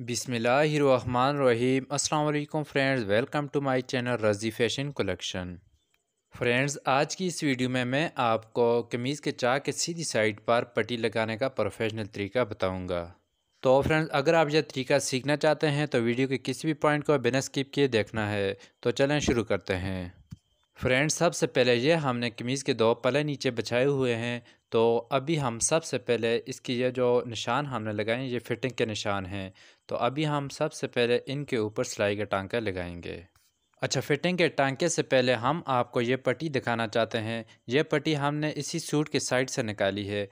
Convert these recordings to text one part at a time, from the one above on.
अस्सलाम वालेकुम friends welcome to my channel Razi fashion collection friends आज की इस वीडियो में मैं आपको कमीज़ के चाक के सीधी साइड पर पट्टी लगाने का प्रोफेशनल तरीका बताऊंगा। तो फ्रेंड्स अगर आप यह तरीका सीखना चाहते हैं तो वीडियो के किसी भी पॉइंट को बिना स्किप किए देखना है तो चलें शुरू करते हैं फ्रेंड्स सबसे पहले ये हमने कमीज़ के दो पले नीचे बचाए हुए हैं तो अभी हम सबसे पहले इसकी ये जो निशान हमने लगाए ये फिटिंग के निशान हैं तो अभी हम सबसे पहले इनके ऊपर सिलाई के टांका लगाएंगे अच्छा फिटिंग के टांके से पहले हम आपको ये पट्टी दिखाना चाहते हैं ये पट्टी हमने इसी सूट के साइड से निकाली है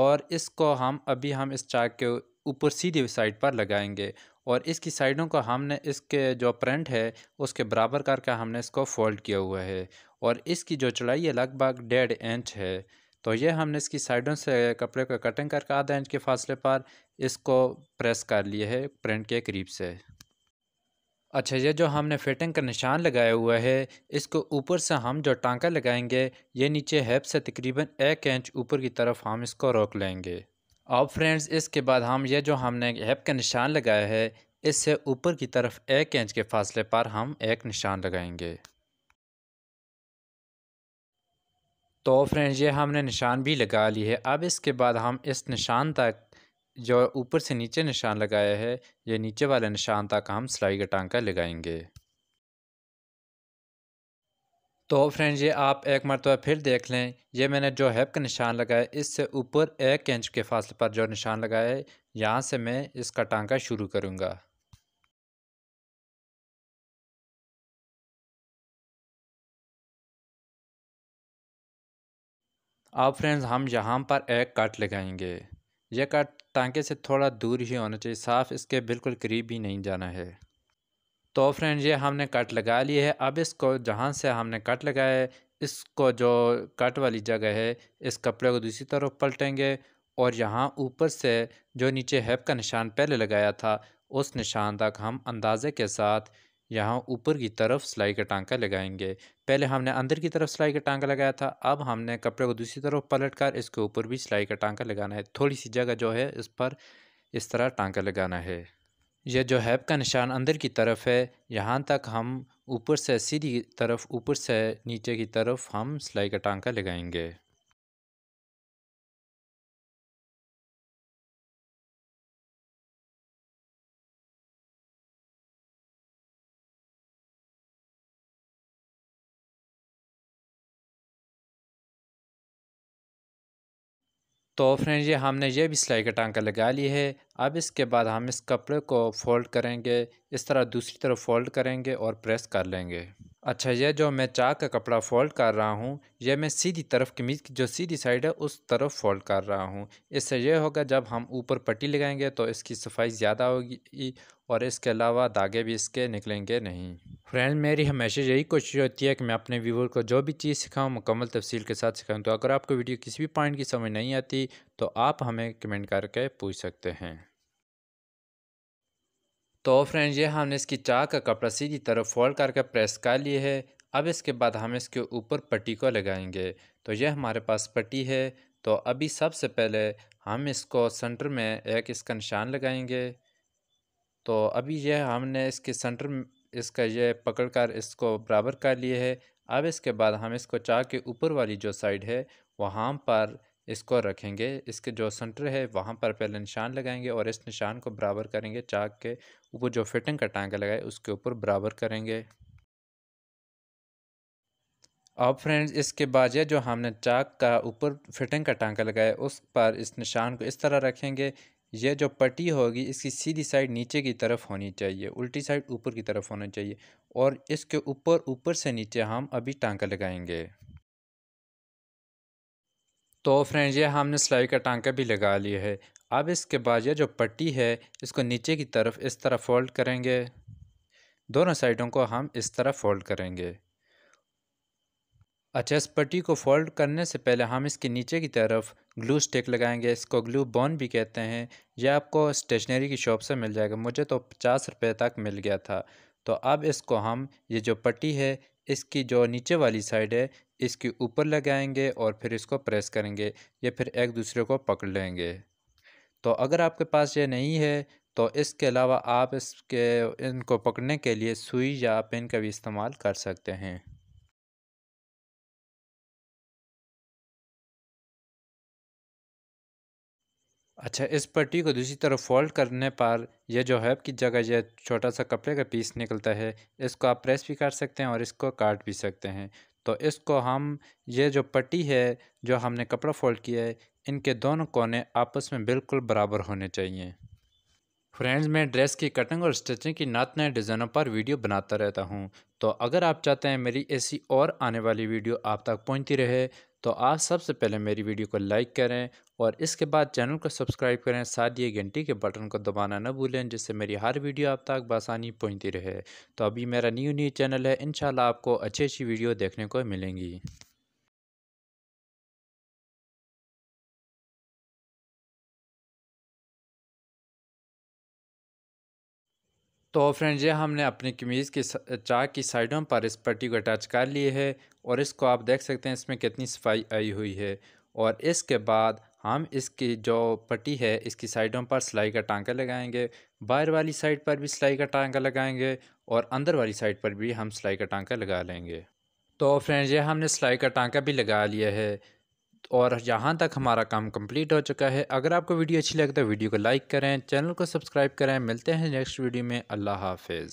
और इसको हम अभी हम इस चाक के ऊपर सीधी साइड पर लगाएंगे और इसकी साइडों को हमने इसके जो प्रिंट है उसके बराबर करके हमने इसको फोल्ड किया हुआ है और इसकी जो चौड़ाई है लगभग डेढ़ इंच है तो ये हमने इसकी साइडों से कपड़े को कटिंग करके आधा इंच के फासले पर इसको प्रेस कर लिए है प्रिंट के करीब से अच्छा ये जो हमने फिटिंग का निशान लगाया हुआ है इसको ऊपर से हम जो टांका लगाएंगे ये नीचे हेप से तकरीबन एक इंच ऊपर की तरफ हम इसको रोक लेंगे अब फ्रेंड्स इसके बाद हम ये जो हमने ऐप का निशान लगाया है इससे ऊपर की तरफ एक इंच के फासले पर हम एक निशान लगाएंगे तो फ्रेंड्स ये हमने निशान भी लगा ली है अब इसके बाद हम इस निशान तक जो ऊपर से नीचे निशान लगाया है ये नीचे वाले निशान तक हम सिलाई का टांका लगाएंगे तो फ्रेंड ये आप एक मरतबा तो फिर देख लें ये मैंने जो हैप का निशान लगाया इससे ऊपर एक इंच के फासले पर जो निशान लगाया है यहाँ से मैं इसका टांका शुरू करूँगा अब फ्रेंड्स हम यहाँ पर एक कट लगाएंगे यह कट टांके से थोड़ा दूर ही होना चाहिए साफ़ इसके बिल्कुल करीब ही नहीं जाना है तो फ्रेंड ये हमने कट लगा ली है अब इसको जहाँ से हमने कट लगाया है इसको जो कट वाली जगह है इस कपड़े को दूसरी तरफ पलटेंगे और यहाँ ऊपर से जो नीचे हैप का निशान पहले लगाया था उस निशान तक हम अंदाजे के साथ यहाँ ऊपर की तरफ सिलाई का टांका लगाएंगे पहले हमने अंदर की तरफ सिलाई का टांका लगाया था अब हमने कपड़े को दूसरी तरफ पलट कर इसके ऊपर भी सिलाई का टांका लगाना है थोड़ी सी जगह जो है इस पर इस तरह टांका लगाना है यह जो हैब का निशान अंदर की तरफ है यहाँ तक हम ऊपर से सीधी तरफ ऊपर से नीचे की तरफ हम सिलाई का टांका लगाएंगे तो फ्रेंड ये हमने ये भी सिलाई का टांका लगा ली है अब इसके बाद हम इस कपड़े को फोल्ड करेंगे इस तरह दूसरी तरफ फोल्ड करेंगे और प्रेस कर लेंगे अच्छा ये जो मैं चाक का कपड़ा फोल्ड कर रहा हूँ यह मैं सीधी तरफ कमीज की जो सीधी साइड है उस तरफ फोल्ड कर रहा हूँ इससे यह होगा जब हम ऊपर पट्टी लगाएंगे तो इसकी सफाई ज़्यादा होगी और इसके अलावा धागे भी इसके निकलेंगे नहीं फ्रेंड मेरी हमेशा यही कोशिश होती है कि मैं अपने व्यूवर को जो भी चीज़ सिखाऊं मुकम्मल तफसील के साथ सिखाऊं तो अगर आपको वीडियो किसी भी पॉइंट की समझ नहीं आती तो आप हमें कमेंट करके पूछ सकते हैं तो फ्रेंड ये हमने इसकी चाक का कपड़ा सीधी तरफ फोल्ड करके प्रेस कर लिए है अब इसके बाद हम इसके ऊपर पट्टी को लगाएंगे तो यह हमारे पास पट्टी है तो अभी सबसे पहले हम इसको सेंटर में एक इसका निशान लगाएंगे तो अभी यह हमने इसके सेंटर इसका यह पकड़कर इसको बराबर कर लिए है अब इसके बाद हम इसको चाक के ऊपर वाली जो साइड है वहाँ पर इसको रखेंगे इसके जो सेंटर है वहाँ पर पहले निशान लगाएंगे और इस निशान को बराबर करेंगे चाक के ऊपर जो फिटिंग का टाँगा लगाए उसके ऊपर बराबर करेंगे अब फ्रेंड्स इसके बाद यह जो हमने चाक का ऊपर फिटिंग का टांका लगाया उस पर इस निशान को इस तरह रखेंगे यह जो पट्टी होगी इसकी सीधी साइड नीचे की तरफ होनी चाहिए उल्टी साइड ऊपर की तरफ होना चाहिए और इसके ऊपर ऊपर से नीचे हम अभी टांका लगाएंगे तो फ्रेंड ये हमने सिलाई का टांका भी लगा लिया है अब इसके बाद यह जो पट्टी है इसको नीचे की तरफ इस तरह फ़ोल्ड करेंगे दोनों साइडों को हम इस तरह फ़ोल्ड करेंगे अच्छा इस पट्टी को फोल्ड करने से पहले हम इसके नीचे की तरफ ग्लू स्टिक लगाएंगे इसको ग्लू बॉन भी कहते हैं यह आपको स्टेशनरी की शॉप से मिल जाएगा मुझे तो पचास रुपये तक मिल गया था तो अब इसको हम ये जो पट्टी है इसकी जो नीचे वाली साइड है इसके ऊपर लगाएंगे और फिर इसको प्रेस करेंगे या फिर एक दूसरे को पकड़ लेंगे तो अगर आपके पास ये नहीं है तो इसके अलावा आप इसके इनको पकड़ने के लिए सुई या पेन का भी इस्तेमाल कर सकते हैं अच्छा इस पट्टी को दूसरी तरफ फोल्ड करने पर यह जो है कि जगह यह छोटा सा कपड़े का पीस निकलता है इसको आप प्रेस भी कर सकते हैं और इसको काट भी सकते हैं तो इसको हम ये जो पट्टी है जो हमने कपड़ा फोल्ड किया है इनके दोनों कोने आपस में बिल्कुल बराबर होने चाहिए फ्रेंड्स मैं ड्रेस की कटिंग और स्टिचिंग की नत नए डिज़ाइनों पर वीडियो बनाता रहता हूँ तो अगर आप चाहते हैं मेरी ऐसी और आने वाली वीडियो आप तक पहुँचती रहे तो आप सबसे पहले मेरी वीडियो को लाइक करें और इसके बाद चैनल को सब्सक्राइब करें साथ ही घंटी के बटन को दबाना न भूलें जिससे मेरी हर वीडियो आप तक बसानी पहुँचती रहे तो अभी मेरा न्यू न्यू चैनल है इन आपको अच्छी अच्छी वीडियो देखने को मिलेंगी तो फ्रेंड्स ये हमने अपनी कमीज़ की चाक की साइडों पर इस पट्टी को अटैच कर लिए है और इसको आप देख सकते हैं इसमें कितनी सफाई आई हुई है और इसके बाद हम इसकी जो पट्टी है इसकी साइडों पर सिलाई का टांका लगाएंगे बाहर वाली साइड पर भी सिलाई का टांका लगाएंगे और अंदर वाली साइड पर भी हम सिलाई का टांका लगा लेंगे तो फ्रेंड्स ये हमने सिलाई का टांका भी लगा लिया है और यहाँ तक हमारा काम कंप्लीट हो चुका है अगर आपको वीडियो अच्छी लगे तो वीडियो को लाइक करें चैनल को सब्सक्राइब करें मिलते हैं नेक्स्ट वीडियो में अल्लाह हाफिज़